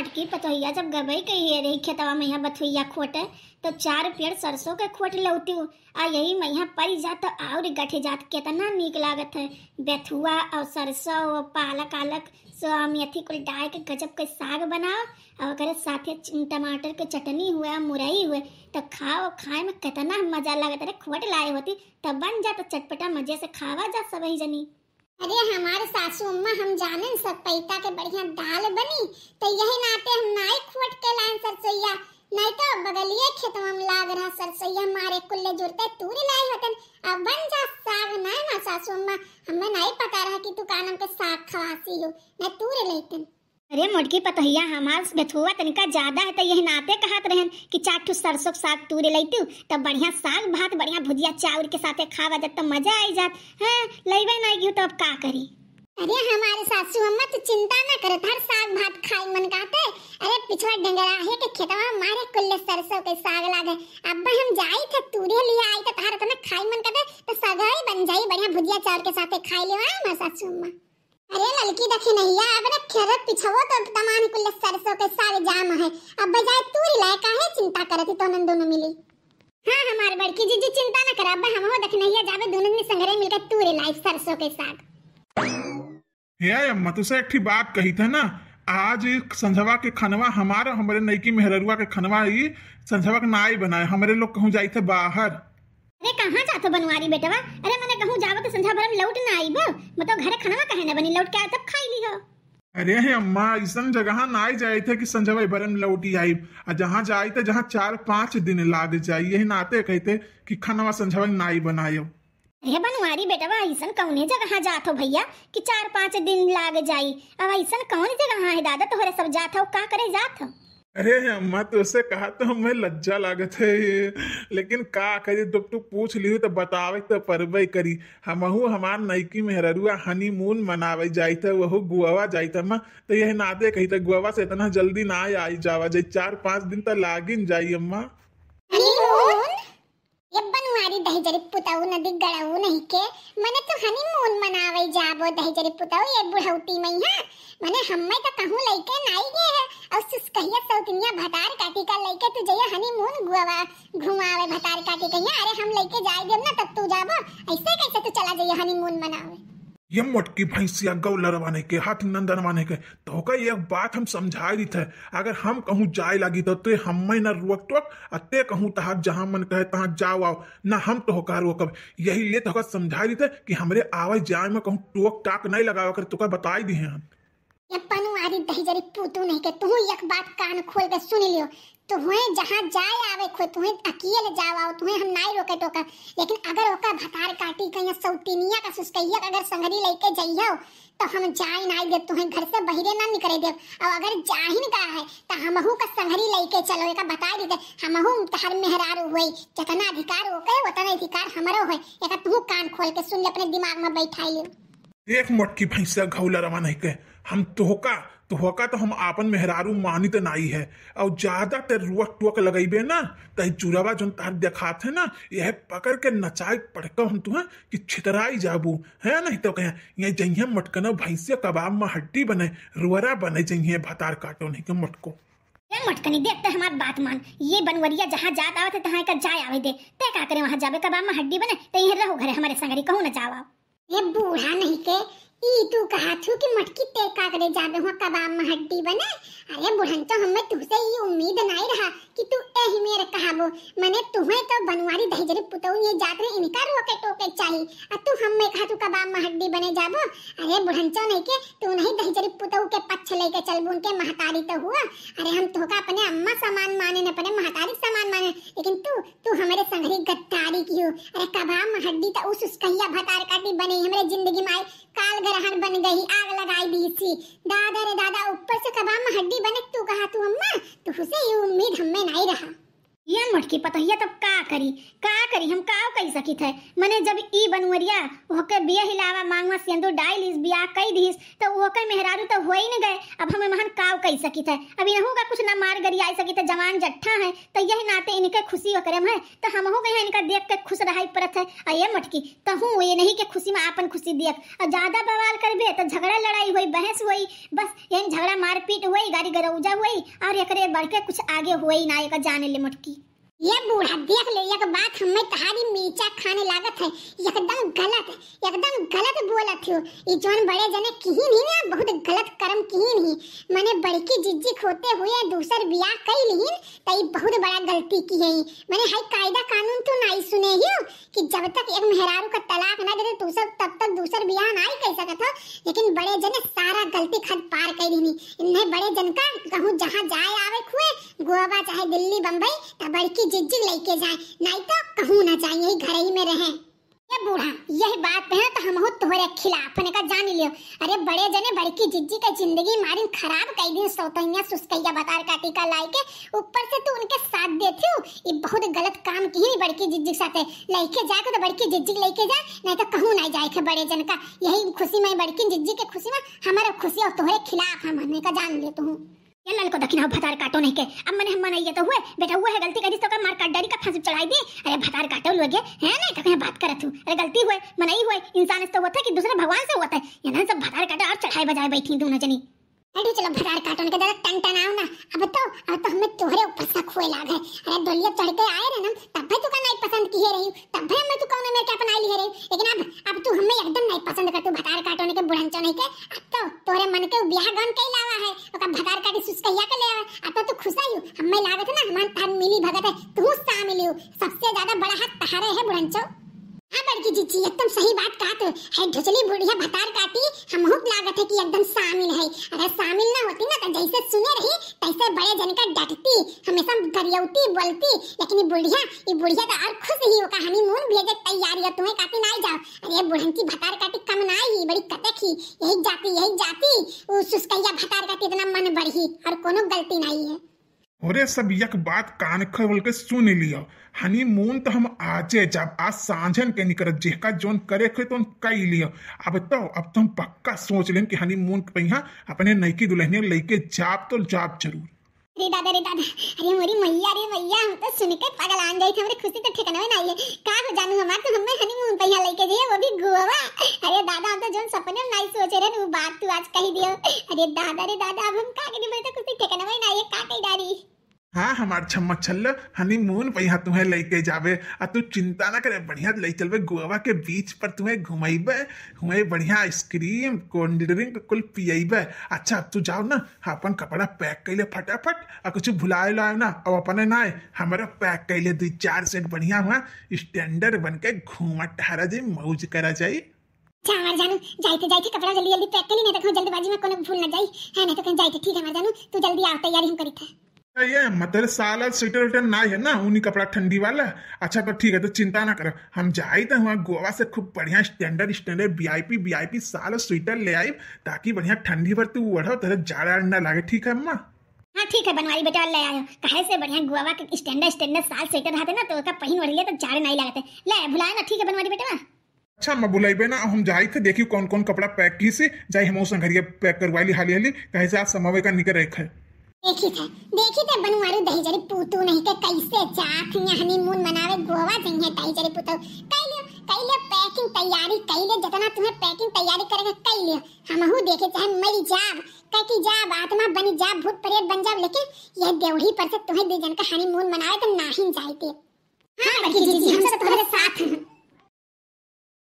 मटकी पतोहिया जब गबई कही रही खेतवा में मैया बथुइया खोटे तो चार पेड़ सरसों के खोट लौती आ यही मैया परी जात तो और गठे जात कितना निक लागत है बेथुआ और सरसों और पालक आलक सो मेथी कुल डाल के गजब के साग बनाओ और अगर साथे टमाटर के चटनी हुआ मुरई हुए तो खाओ खाए में कितना मजा लागत रे खोट लाए होती तब बन जाता तो चटपटा मजे से खावा जा सब जनी अरे हमारे सासू अम्मा हम जाने सब पैता के बढ़िया दाल बनी तो यही नाते हम नाई खोट के लाए सरसैया नहीं तो बगलिए खेत में लाग रहा सरसैया मारे कुल्ले जुड़ते तूरी लाई होतन अब बन जा साग ना ना सासू अम्मा हमें नहीं पता रहा कि तू कानम के साग खवासी हो मैं तूरी लेतन अरे मोटकी पतहिया हमार हाँ, बेथुआ तनिका ज्यादा है तो यही नाते कहत रहन कि चाटू सरसों साग तूर लैतू तब बढ़िया साग भात बढ़िया भुजिया चावल के साथे खावा जब तो मजा आई जात हैं हाँ, लैबे नहीं गियो तो अब का करी अरे हमारे सासू अम्मा तो चिंता ना करत हर साग भात खाई मन काते अरे पिछवा डंगरा है के खेतवा मारे कुल्ले सरसों के साग लागे अब हम जाई थे तूरे लिए आई तो तहार तने खाई मन काते तो सगाई बन जाई बढ़िया भुजिया चावल के साथे खाई लेवा हमार सासू अम्मा अरे ललकी देखे नहीं या अब खेरत पिछवो तो तमान कुल सरसों के सारे जाम है अब बजाय तू ही रिलाय काहे चिंता करती तो नंदो न मिली हां हमार बड़की जी जी चिंता ना कर अब हम हो देखे नहीं जाबे दोनों ने संगरे मिलके तू लाए सरसों के साग ये अम्मा तुसे तो एक ठी बात कही था ना आज संझवा के खनवा हमारा हमारे नईकी मेहररुआ के खनवा ही संझवा के नाई बनाए हमारे लोग कहूं जाई थे बाहर अरे कहां जाते बनवारी बेटवा अरे मैंने कहूं जावे तो संझा भरम लौट ना आई मतलब घर खाना कहे ना बनी लौट के आए तब खाई ली हो अरे हे अम्मा ऐसा जगह ना आई जाए थे कि संजय भाई बरन लौटी आई आ जहाँ जाए थे जहाँ चार पांच दिन लाद जाए यही नाते कहते कि खाना संजय भाई ना नाई बनायो अरे बनवारी बेटा बेटवा ऐसा कौन है जगह जात हो भैया कि चार पाँच दिन लाग जाई अब ऐसा कौन जगह है दादा तोहरे सब जात हो का करे जात हो अरे अम्मा तो उससे कहा तो हमें लज्जा लागत है लेकिन का करी तो तू पूछ ली तो बतावे तो पड़बे करी हमहू हमार नैकी मेहरुआ हनीमून मनावे जाई थे वह गुआवा जाई थे अम्मा तो यह नाते कही था तो गुआवा से इतना जल्दी ना आई जावा जाई चार पांच दिन तो लागिन जाई अम्मा दही जरी पुताऊ नदी गड़ाऊ नहीं के मने तो हनीमून मनावे जाबो दही पुताऊ ये बुढ़ाउती मई हाँ मने हम्मे तो कहूँ लइके नाई गे है उस कहिया सौतनिया भतार काटी का लेके तू जइया हनीमून गुआवा घुमावे भतार काटी कहिया अरे हम लेके जाए देब ना तब तू जाबो ऐसे कैसे तू चला जइया हनीमून मनावे ये मोटकी भैंसिया गौ लड़वाने के हाथ नंदन नंदनवाने के तो का एक बात हम समझा दी थे अगर हम कहूँ जाए लगी तो ते हम न रोक टोक अते कहूँ तहा जहाँ मन कहे तहाँ जाओ आओ न हम तो होकर रोकब यही ले तो समझा दी थे कि हमारे आवाज जाए में कहूँ टोक टाक नहीं लगा कर तुका बताई दी है हम ये पनुआरी दहीजरी पूतू नहीं के तू एक बात कान खोल के सुन लियो तुम्हें जहाँ जाए आवे खो तुम्हें अकेले जावाओ तुम्हें हम नहीं रोके टोका लेकिन अगर ओका भतार काटी के सौतीनिया का सुस्कैया अगर संगरी लेके जाइयो तो हम जाए ना दे तुम्हें घर से बहिरे ना निकले दे और अगर जाहिन का है तो हमहू का संगरी लेके चलो एक बता दी हमहू तहर मेहरार हुई जितना अधिकार होके उतना अधिकार हमारो है एक तू कान खोल के सुन ले अपने दिमाग में बैठा लियो एक मटकी भैंसा घौला रवा नहीं कह हम तोहका तोहका तो हम आपन मेहरारू मानित तो नहीं है और ज्यादा तेर रुअक टुअक लगेबे ना तो चूरावा जो तार देखाते ना यह पकड़ के नचाए पड़का हम तुह कि छितराई जाबू है नहीं तो कहें ये जइहे मटकना भैंसे कबाब में हड्डी बने रुअरा बने जइहे भतार काटो नहीं के मटको मटकनी देख तो हमार बात मान ये बनवरिया जहाँ जात आवे है तहाँ का जाए आवे दे ते का करे वहाँ जाबे कबाब में हड्डी बने तो यहीं रहो घरे हमारे संगरी कहूँ न जावा ये बूढ़ा नहीं के ई तू कहा थू कि मटकी ते काकरे जाबे हो कबाब में हड्डी बने अरे बुढ़न तो हमें तुझसे ई उम्मीद नहीं रहा कि तू एही मेरे कहाबो मैंने तुम्हें तो बनवारी दहजरी पुतौ ये जात रे इनका रोके टोके चाही और तू हमें कहा तू कबाब में हड्डी बने जाबो अरे बुढ़न तो नहीं के तू नहीं दहजरी पुतौ के पक्ष लेके चलबू उनके महतारी तो हुआ अरे हम तो का अपने अम्मा समान माने ने अपने महतारी समान माने लेकिन तू तू हमारे संगरी गद्दारी कियो अरे कबाब में हड्डी तो उस उस कहिया भतार काटी बने हमरे जिंदगी में काल ग्रहण बन गई आग लगाई दी सी दादा रे दादा ऊपर से कबाम हड्डी बने तू कहा तू अम्मा तुझसे ये उम्मीद हमें नहीं रहा ये मटकी पतहिया तब का करी का करी हम का कई सकी थे मने जब ई बनवरिया ओके बिया हिलावा मांगवा सेंदो डाइल इस बिया कई दिस तो ओके मेहरारू तो हो ही न गए अब हम महान काव कई सकी थे अभी नहू का कुछ ना मार गरी आई सकी है जवान जट्ठा है तो यही नाते इनके खुशी हो करम है तो हम हो गए इनका देख के खुश रहाई परत है आ ये मटकी तहू तो ये नहीं के खुशी में अपन खुशी देख और ज्यादा बवाल करबे तो झगड़ा लड़ाई हुई बहस हुई बस यही झगड़ा मारपीट हुई गाड़ी गरौजा हुई और एकरे बढ़ के कुछ आगे हुई ना एक जाने ले मटकी ये बूढ़ा देख ले एक बात हमें तहारी मीचा खाने लागत है एकदम गलत एकदम गलत बोला हो ई जोन बड़े जने किहीन नहीं ना बहुत गलत कर्म किहीन नहीं मैंने बड़की जिज्जी खोते हुए दूसर बियाह कई लीन तई बहुत बड़ा गलती की है मैंने हाई कायदा कानून तो नहीं सुने ही कि जब तक एक मेहरारू का तलाक ना दे दे तू सब तब तक दूसर बियाह नहीं कर सका था लेकिन बड़े जने सारा गलती खत पार कर दी इन्हें बड़े जन का कहूँ जहाँ जाए आवे खुए गोवा चाहे दिल्ली बम्बई तब बड़की जिग लेके जाए नहीं तो कहूँ ना जाए यही घर ही में रहे ये बूढ़ा यही बात है तो हम तोहरे खिलाफ ने का जान लियो अरे बड़े जने बड़की जिज्जी का जिंदगी मारिन खराब कई दिन सोतैया सुसकैया बतार काटी का लाई के ऊपर से तू उनके साथ देती हूँ ये बहुत गलत काम की ही बड़की जिज्जी के साथ है तो लेके जाए तो बड़की जिज्जी लेके जा नहीं तो कहूँ ना जाए के बड़े जन का यही खुशी में बड़की जिज्जी के खुशी में हमारा खुशी और तोहरे खिलाफ हम हमने का जान लेते हूँ ये लल दखिना भतार काटो नहीं के अब मने हम मनाइए तो हुए बेटा हुए है गलती करी तो का मार काट डरी का फांसी चढ़ाई दी अरे भतार काटो लोगे है नहीं तो कहीं बात कर तू अरे गलती हुए मनाई हुए इंसान तो होता है कि दूसरे भगवान से होता है ये ना सब भतार काटो और चढ़ाई बजाए बैठी ना जनी अरे चलो भतार काटो ने तो जरा टन टन आओ ना अब तो अब तो हमें तोहरे ऊपर से खोए लाग है अरे दलिया चढ़ के आए रे ना तब भाई तू का नहीं पसंद की है रही तब भाई मैं तू कौन है मेरे क्या बना ली है रही लेकिन अब अब तू हमें एकदम नहीं पसंद कर तू भतार काटो ने के बुढ़ंचो नहीं के अब तो तोरे मन के ब्याह गन के लावा बार काटी हम हमहुक लागत है कि एकदम शामिल है अगर शामिल ना होती ना तो जैसे सुने रही तैसे बड़े जन का डटती हमेशा गरियौती बोलती लेकिन ये बुढ़िया ये बुढ़िया तो और खुश ही होगा हनीमून भेजे तैयारी है तुम्हें काटी ना जाओ अरे बुढ़न की भतार काटी कम ना आई बड़ी कटक ही यही जाती यही जाती उस उसका भतार काटी इतना मन बढ़ी और कोनो गलती नहीं है अरे सब यक बात कान खोल के सुन लियो हनी मून तो हम आजे जब आज सांझन के निकल जेका जोन करे खे तो कई लियो अब तो अब तो हम पक्का सोच लें कि हनी मून के यहाँ अपने नईकी दुल्हनिया लेके जाप तो जाप जरूर रे दादा रे दादा अरे मोरी मैया रे मैया हम तो सुन के पागल आन थे हमरे खुशी तो ठिकाना में नहीं है का हो जानू हमार तो हमें हनीमून पे यहां लेके जाइए वो भी गोवा अरे दादा हम तो जोन सपने में नहीं सोचे रे वो बात तू आज कह दियो अरे दादा रे दादा अब हम का के बोलते तो खुशी ठिकाना में नहीं है का कह डारी हाँ हमार छम्मा हनी मून पे यहाँ तुम्हें लेके जावे आ तू चिंता ना करे बढ़िया ले चलवे गोवा के बीच पर तुम्हें घुमेबे हुए बढ़िया आइसक्रीम कोल्ड ड्रिंक कुल पियबे अच्छा अब तू जाओ ना हाँ, अपन कपड़ा पैक कर ले फटाफट आ कुछ भुलाए उलाए ना अब अपने ना हमारा पैक कर ले दू चार सेट बढ़िया हुआ स्टैंडर्ड बन के घूमा ठहरा जाए मौज करा जाई अच्छा हमार जानू जाइते तो जाइते कपड़ा जल्दी जल्दी पैक कर ली नहीं तो जल्दबाजी में कोनो भूल ना जाए है नहीं तो कहीं जाइते ठीक है हमार जानू तू जल्दी आ तैयारी हम करी था ये मतलब साला स्वेटर वेटर ना है ना ऊनी कपड़ा ठंडी वाला अच्छा तो ठीक है तो चिंता ना करो हम जाए तो वहाँ गोवा से खूब बढ़िया standard standard B I P B I P साला स्वेटर ले आई ताकि बढ़िया ठंडी पर तू ओढ़ो तेरे जाड़ा अंडा लागे ठीक है अम्मा हाँ ठीक है बनवाई बेटा ले आयो कहे से बढ़िया गोवा के स्टैंडर्ड स्टैंडर्ड साल स्वेटर रहते ना तो उसका पहन ओढ़ लिया तो जाड़े नहीं लगते ले बुलाए ना ठीक है बनवाई बेटा अच्छा मैं बुलाइबे ना हम जाए थे देखियो कौन कौन कपड़ा पैक की से जाए हम उस घर पैक करवाई ली हाली हाली कहे से आज समावे का निकल रखे देखी था देखी था बनवारू दही जरी पूतू नहीं के तो कैसे जात या हनीमून मनावे गोवा जई है दही जरी पूतू कई लियो कई लियो पैकिंग तैयारी कई लियो जतना तुम्हें पैकिंग तैयारी करे के कई लियो हम हमहू देखे चाहे मरी जाब कहती जाब आत्मा बनी जाब भूत प्रेत बन जाब लेकिन यह देवही पर से तुम्हें दे जन का हनीमून मनावे तो नाहीं जाई हाँ बड़ी हाँ, जी, जी हम सब तुम्हारे साथ हैं